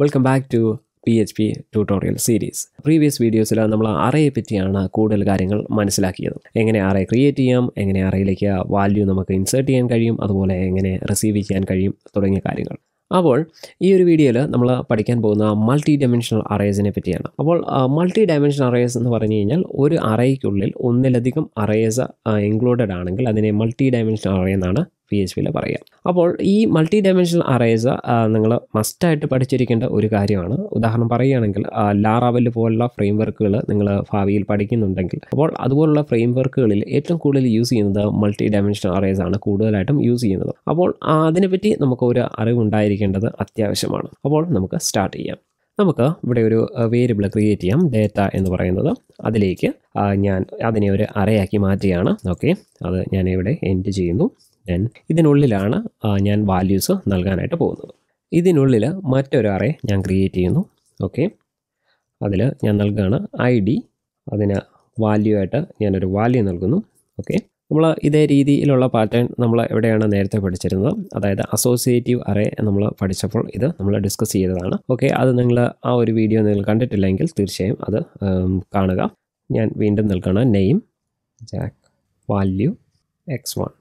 welcome back to P H P tutorial series previous വീഡിയോസിൽ നമ്മൾ അറയെ പറ്റിയാണ് കൂടുതൽ കാര്യങ്ങൾ മനസ്സിലാക്കിയത് എങ്ങനെ അറേ ക്രിയേറ്റ് ചെയ്യാം എങ്ങനെ അറയിലേക്ക് വാല്യൂ നമുക്ക് ഇൻസേർട്ട് ചെയ്യാൻ കഴിയും അതുപോലെ എങ്ങനെ റിസീവ് ചെയ്യാൻ കഴിയും തുടങ്ങിയ കാര്യങ്ങൾ അപ്പോൾ ഈ ഒരു വീഡിയോയിൽ നമ്മൾ പഠിക്കാൻ പോകുന്ന മൾട്ടി ഡയമെൻഷണൽ അറേസിനെ പറ്റിയാണ് അപ്പോൾ മൾട്ടി ഡയമെൻഷണൽ അറേസ് എന്ന് പറഞ്ഞു കഴിഞ്ഞാൽ ഒരു അറയ്ക്കുള്ളിൽ ഒന്നിലധികം അറേസ് ഇൻക്ലൂഡഡ് ആണെങ്കിൽ അതിനെ മൾട്ടി ഡയമെൻഷണൽ അറേ എന്നാണ് പി എച്ച് പിയിൽ പറയാം അപ്പോൾ ഈ മൾട്ടി ഡയമെൻഷണൽ അറേസ് നിങ്ങൾ മസ്റ്റായിട്ട് പഠിച്ചിരിക്കേണ്ട ഒരു കാര്യമാണ് ഉദാഹരണം പറയുകയാണെങ്കിൽ ലാറാവൽ പോലുള്ള ഫ്രെയിം വർക്കുകൾ നിങ്ങൾ ഭാവിയിൽ പഠിക്കുന്നുണ്ടെങ്കിൽ അപ്പോൾ അതുപോലുള്ള ഫ്രെയിം വർക്കുകളിൽ ഏറ്റവും കൂടുതൽ യൂസ് ചെയ്യുന്നത് മൾട്ടി ഡയമെൻഷണൽ അറേസ് ആണ് കൂടുതലായിട്ടും യൂസ് ചെയ്യുന്നത് അപ്പോൾ അതിനെപ്പറ്റി നമുക്ക് ഒരു അറിവുണ്ടായിരിക്കേണ്ടത് അത്യാവശ്യമാണ് അപ്പോൾ നമുക്ക് സ്റ്റാർട്ട് ചെയ്യാം നമുക്ക് ഇവിടെ ഒരു വേരിയബിൾ ക്രിയേറ്റ് ചെയ്യാം ഡേറ്റ എന്ന് പറയുന്നത് അതിലേക്ക് ഞാൻ അതിനെ ഒരു അറയാക്കി മാറ്റുകയാണ് ഓക്കെ അത് ഞാൻ ഇവിടെ എൻഡ് ചെയ്യുന്നു എൻ ഇതിനുള്ളിലാണ് ഞാൻ വാല്യൂസ് നൽകാനായിട്ട് പോകുന്നത് ഇതിനുള്ളിൽ മറ്റൊരു അറേ ഞാൻ ക്രിയേറ്റ് ചെയ്യുന്നു ഓക്കെ അതിൽ ഞാൻ നൽകുകയാണ് ഐ ഡി അതിന് വാല്യൂ ആയിട്ട് ഞാനൊരു വാല്യൂ നൽകുന്നു ഓക്കെ നമ്മൾ ഇതേ രീതിയിലുള്ള പാറ്റേൺ നമ്മൾ എവിടെയാണ് നേരത്തെ പഠിച്ചിരുന്നത് അതായത് അസോസിയേറ്റീവ് അറേ നമ്മൾ പഠിച്ചപ്പോൾ ഇത് നമ്മൾ ഡിസ്കസ് ചെയ്തതാണ് ഓക്കെ അത് നിങ്ങൾ ആ ഒരു വീഡിയോ നിങ്ങൾ കണ്ടിട്ടില്ലെങ്കിൽ തീർച്ചയായും അത് കാണുക ഞാൻ വീണ്ടും നൽകണം name jack value x one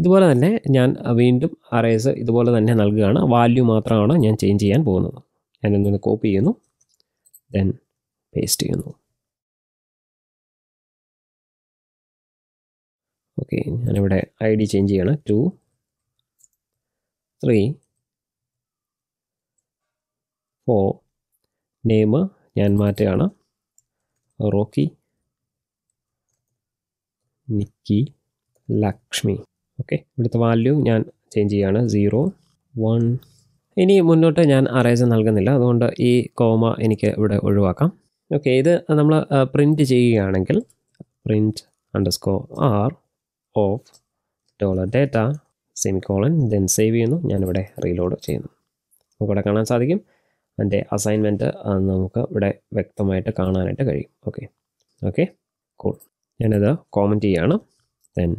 ഇതുപോലെ തന്നെ ഞാൻ വീണ്ടും അറേസ് ഇതുപോലെ തന്നെ നൽകുകയാണ് വാല്യൂ മാത്രമാണ് ഞാൻ ചേഞ്ച് ചെയ്യാൻ പോകുന്നത് ഞാൻ ഞാനൊന്ന് കോപ്പി ചെയ്യുന്നു ദെൻ പേസ്റ്റ് ചെയ്യുന്നു ഓക്കെ ഞാനിവിടെ ഐ ഡി ചേഞ്ച് ചെയ്യണം ടു ത്രീ ഫോർ നെയിം ഞാൻ മാറ്റുകയാണ് റോക്കി നിക്കി ലക്ഷ്മി ഓക്കെ ഇവിടുത്തെ വാല്യൂ ഞാൻ ചേഞ്ച് ചെയ്യുകയാണ് സീറോ വൺ ഇനി മുന്നോട്ട് ഞാൻ അറേസ് നൽകുന്നില്ല അതുകൊണ്ട് ഈ കോമ എനിക്ക് ഇവിടെ ഒഴിവാക്കാം ഓക്കെ ഇത് നമ്മൾ പ്രിൻറ്റ് ചെയ്യുകയാണെങ്കിൽ print underscore R of dollar data semicolon then save ചെയ്യുന്നു ഞാനിവിടെ റീലോഡ് ചെയ്യുന്നു നമുക്കിവിടെ കാണാൻ സാധിക്കും എൻ്റെ അസൈൻമെൻറ്റ് നമുക്ക് ഇവിടെ വ്യക്തമായിട്ട് കാണാനായിട്ട് കഴിയും ഓക്കെ ഓക്കെ കൂൾ ഞാനത് കോമൻറ്റ് ചെയ്യുകയാണ് ദെൻ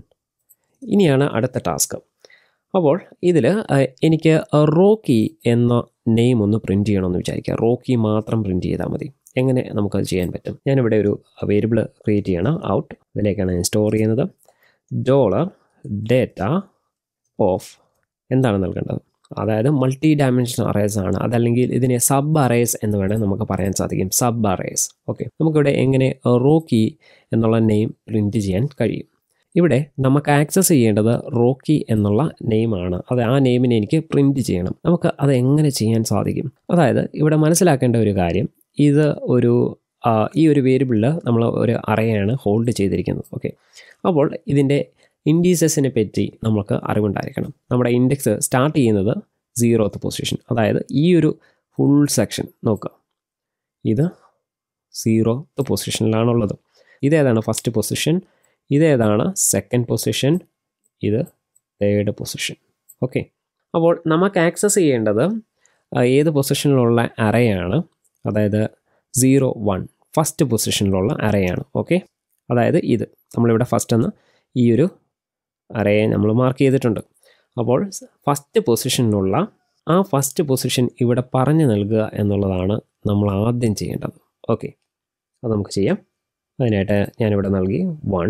ഇനിയാണ് അടുത്ത ടാസ്ക് അപ്പോൾ ഇതിൽ എനിക്ക് റോക്കി എന്ന നെയിം ഒന്ന് പ്രിൻറ്റ് ചെയ്യണമെന്ന് വിചാരിക്കുക റോക്കി മാത്രം പ്രിൻ്റ് ചെയ്താൽ മതി എങ്ങനെ നമുക്കത് ചെയ്യാൻ പറ്റും ഞാനിവിടെ ഒരു വേരിയബിൾ ക്രിയേറ്റ് ചെയ്യണം ഔട്ട് ഇതിലേക്കാണ് ഞാൻ സ്റ്റോർ ചെയ്യുന്നത് ഡോളർ ഡേറ്റ ഓഫ് എന്താണ് നൽകേണ്ടത് അതായത് മൾട്ടി ഡയമെൻഷണൽ അറേസ് ആണ് അതല്ലെങ്കിൽ ഇതിനെ സബ് അറേസ് എന്ന് വേണേൽ നമുക്ക് പറയാൻ സാധിക്കും സബ് അറേസ് ഓക്കെ നമുക്കിവിടെ എങ്ങനെ റോക്കി എന്നുള്ള നെയിം പ്രിൻറ്റ് ചെയ്യാൻ കഴിയും ഇവിടെ നമുക്ക് ആക്സസ് ചെയ്യേണ്ടത് റോക്കി എന്നുള്ള നെയിമാണ് അത് ആ നെയിമിനെ എനിക്ക് പ്രിൻറ്റ് ചെയ്യണം നമുക്ക് അത് എങ്ങനെ ചെയ്യാൻ സാധിക്കും അതായത് ഇവിടെ മനസ്സിലാക്കേണ്ട ഒരു കാര്യം ഇത് ഒരു ഈ ഒരു വേരിയബിളിൽ നമ്മൾ ഒരു അറയാണ് ഹോൾഡ് ചെയ്തിരിക്കുന്നത് ഓക്കെ അപ്പോൾ ഇതിൻ്റെ ഇൻഡീസസിനെ പറ്റി നമുക്ക് അറിവുണ്ടായിരിക്കണം നമ്മുടെ ഇൻഡെക്സ് സ്റ്റാർട്ട് ചെയ്യുന്നത് സീറോത്ത് പൊസിഷൻ അതായത് ഈ ഒരു ഫുൾ സെക്ഷൻ നോക്കുക ഇത് സീറോത്ത് പൊസിഷനിലാണുള്ളത് ഇതേതാണ് ഫസ്റ്റ് പൊസിഷൻ ഇതേതാണ് സെക്കൻഡ് പൊസിഷൻ ഇത് തേർഡ് പൊസിഷൻ ഓക്കെ അപ്പോൾ നമുക്ക് ആക്സസ് ചെയ്യേണ്ടത് ഏത് പൊസിഷനിലുള്ള അറയാണ് അതായത് സീറോ വൺ ഫസ്റ്റ് പൊസിഷനിലുള്ള അറയാണ് ഓക്കെ അതായത് ഇത് നമ്മളിവിടെ ഫസ്റ്റ് എന്ന് ഈ ഒരു അറയെ നമ്മൾ മാർക്ക് ചെയ്തിട്ടുണ്ട് അപ്പോൾ ഫസ്റ്റ് പൊസിഷനിലുള്ള ആ ഫസ്റ്റ് പൊസിഷൻ ഇവിടെ പറഞ്ഞു നൽകുക എന്നുള്ളതാണ് നമ്മൾ ആദ്യം ചെയ്യേണ്ടത് ഓക്കെ അത് നമുക്ക് ചെയ്യാം അതിനായിട്ട് ഞാനിവിടെ നൽകി വൺ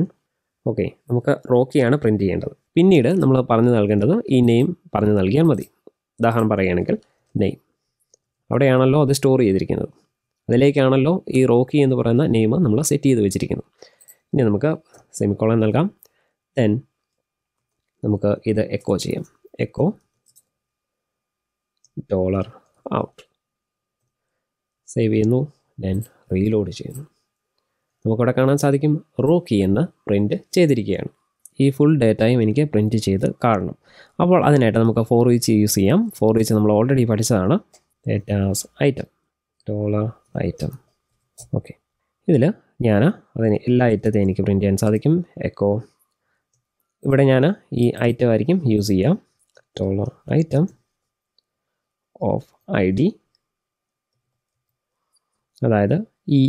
ഓക്കെ നമുക്ക് റോക്കിയാണ് പ്രിൻറ്റ് ചെയ്യേണ്ടത് പിന്നീട് നമ്മൾ പറഞ്ഞു നൽകേണ്ടത് ഈ നെയിം പറഞ്ഞു നൽകിയാൽ മതി ഉദാഹരണം പറയുകയാണെങ്കിൽ നെയിം അവിടെയാണല്ലോ അത് സ്റ്റോർ ചെയ്തിരിക്കുന്നത് അതിലേക്കാണല്ലോ ഈ റോക്കി എന്ന് പറയുന്ന നെയിം നമ്മൾ സെറ്റ് ചെയ്ത് വെച്ചിരിക്കുന്നത് ഇനി നമുക്ക് സെമിക്കോളൻ നൽകാം ദെൻ നമുക്ക് ഇത് എക്കോ ചെയ്യാം എക്കോ ഡോളർ ഔട്ട് സേവ് ചെയ്യുന്നു ദെൻ റീലോഡ് ചെയ്യുന്നു നമുക്കവിടെ കാണാൻ സാധിക്കും റോക്കി എന്ന് പ്രിൻറ്റ് ചെയ്തിരിക്കുകയാണ് ഈ ഫുൾ ഡേറ്റയും എനിക്ക് പ്രിൻറ്റ് ചെയ്ത് കാണണം അപ്പോൾ അതിനായിട്ട് നമുക്ക് ഫോർ ഈച്ച് യൂസ് ചെയ്യാം ഫോർ ഈച്ച് നമ്മൾ ഓൾറെഡി പഠിച്ചതാണ് datas item dollar item okay ഇതിൽ ഞാൻ അതിന് എല്ലാ ഐറ്റത്തെയും എനിക്ക് പ്രിൻറ്റ് ചെയ്യാൻ സാധിക്കും എക്കോ ഇവിടെ ഞാൻ ഈ ഐറ്റം ആയിരിക്കും യൂസ് ചെയ്യാം dollar item of I D അതായത് ഈ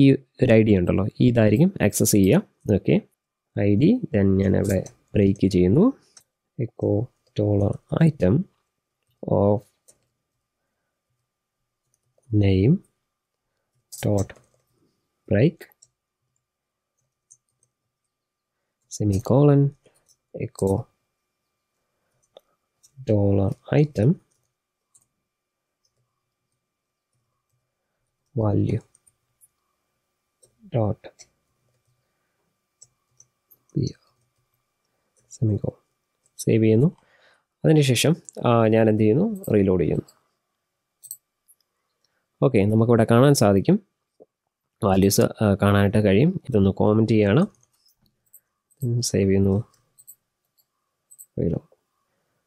ഈ ഒരു ഐ ഡി ഉണ്ടല്ലോ ഇതായിരിക്കും ആക്സസ് ചെയ്യുക ഓക്കെ ഐ ഡി ദെൻ ഞാൻ അവിടെ ബ്രേക്ക് ചെയ്യുന്നു echo dollar item of name dot break semi colon echo dollar item value dot P save ചെയ്യുന്നു അതിനുശേഷം ഞാൻ എന്ത് ചെയ്യുന്നു റീലോഡ് ചെയ്യുന്നു ഓക്കെ നമുക്കിവിടെ കാണാൻ സാധിക്കും വാല്യൂസ് കാണാനായിട്ട് കഴിയും ഇതൊന്ന് കോമൻറ്റ് ചെയ്യാണ് സേവ് ചെയ്യുന്നു റീലോഡ്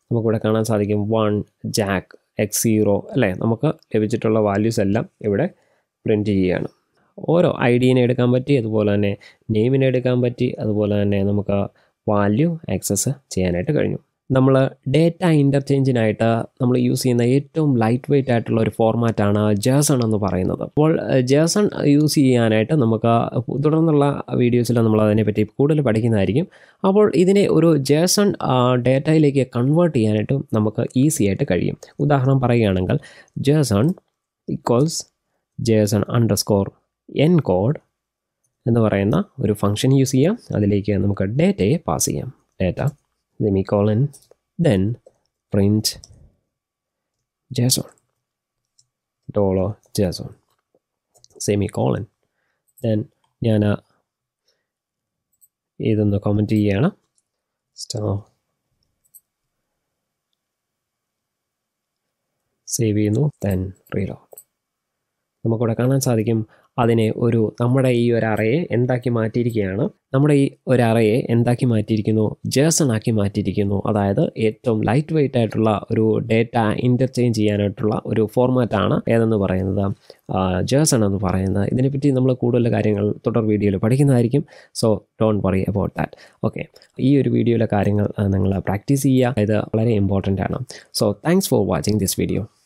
നമുക്കിവിടെ കാണാൻ സാധിക്കും വൺ ജാക്ക് എക്സ് സീറോ അല്ലേ നമുക്ക് ലഭിച്ചിട്ടുള്ള വാല്യൂസ് എല്ലാം ഇവിടെ പ്രിൻറ്റ് ചെയ്യുകയാണ് ഓരോ ഐ ഡിനെ എടുക്കാൻ പറ്റി അതുപോലെ തന്നെ നെയിമിനെ എടുക്കാൻ പറ്റി അതുപോലെ തന്നെ നമുക്ക് വാല്യൂ ആക്സസ് ചെയ്യാനായിട്ട് കഴിഞ്ഞു നമ്മൾ ഡേറ്റ ഇൻ്റർചേഞ്ചിനായിട്ട് നമ്മൾ യൂസ് ചെയ്യുന്ന ഏറ്റവും ലൈറ്റ് വെയ്റ്റ് ആയിട്ടുള്ള ഒരു ഫോർമാറ്റാണ് ജേസൺ എന്ന് പറയുന്നത് അപ്പോൾ ജേസൺ യൂസ് ചെയ്യാനായിട്ട് നമുക്ക് തുടർന്നുള്ള വീഡിയോസിൽ നമ്മൾ അതിനെപ്പറ്റി കൂടുതൽ പഠിക്കുന്നതായിരിക്കും അപ്പോൾ ഇതിനെ ഒരു ജേസൺ ഡേറ്റയിലേക്ക് കൺവേർട്ട് ചെയ്യാനായിട്ടും നമുക്ക് ഈസി ആയിട്ട് കഴിയും ഉദാഹരണം പറയുകയാണെങ്കിൽ JSON equals JSON score encode എന്ന് പറയുന്ന ഒരു ഫംഗ്ഷൻ യൂസ് ചെയ്യാം അതിലേക്ക് നമുക്ക് ഡേറ്റയെ പാസ് ചെയ്യാം data semi colon then print JSON dollar JSON semi colon then ഞാൻ ഇതൊന്ന് കോമൻറ്റ് ചെയ്യുകയാണ് സ്റ്റാർ സേവ് ചെയ്യുന്നു ദെൻ റീലോഡ് നമുക്കിവിടെ കാണാൻ സാധിക്കും അതിനെ ഒരു നമ്മുടെ ഈ ഒരു അറയെ എന്താക്കി മാറ്റിയിരിക്കുകയാണ് നമ്മുടെ ഈ ഒരു അറയെ എന്താക്കി മാറ്റിയിരിക്കുന്നു ജേഴ്സണാക്കി മാറ്റിയിരിക്കുന്നു അതായത് ഏറ്റവും ലൈറ്റ് വെയിറ്റ് ആയിട്ടുള്ള ഒരു ഡേറ്റ ഇൻ്റർചേഞ്ച് ചെയ്യാനായിട്ടുള്ള ഒരു ഫോർമാറ്റാണ് ഏതെന്ന് പറയുന്നത് ജേഴ്സൺ എന്ന് പറയുന്നത് ഇതിനെപ്പറ്റി നമ്മൾ കൂടുതൽ കാര്യങ്ങൾ തുടർ വീഡിയോയിൽ പഠിക്കുന്നതായിരിക്കും so don't worry about that okay ഈ ഒരു വീഡിയോയിലെ കാര്യങ്ങൾ നിങ്ങൾ പ്രാക്ടീസ് ചെയ്യുക ഇത് വളരെ ഇമ്പോർട്ടൻ്റ് ആണ് so thanks for watching this video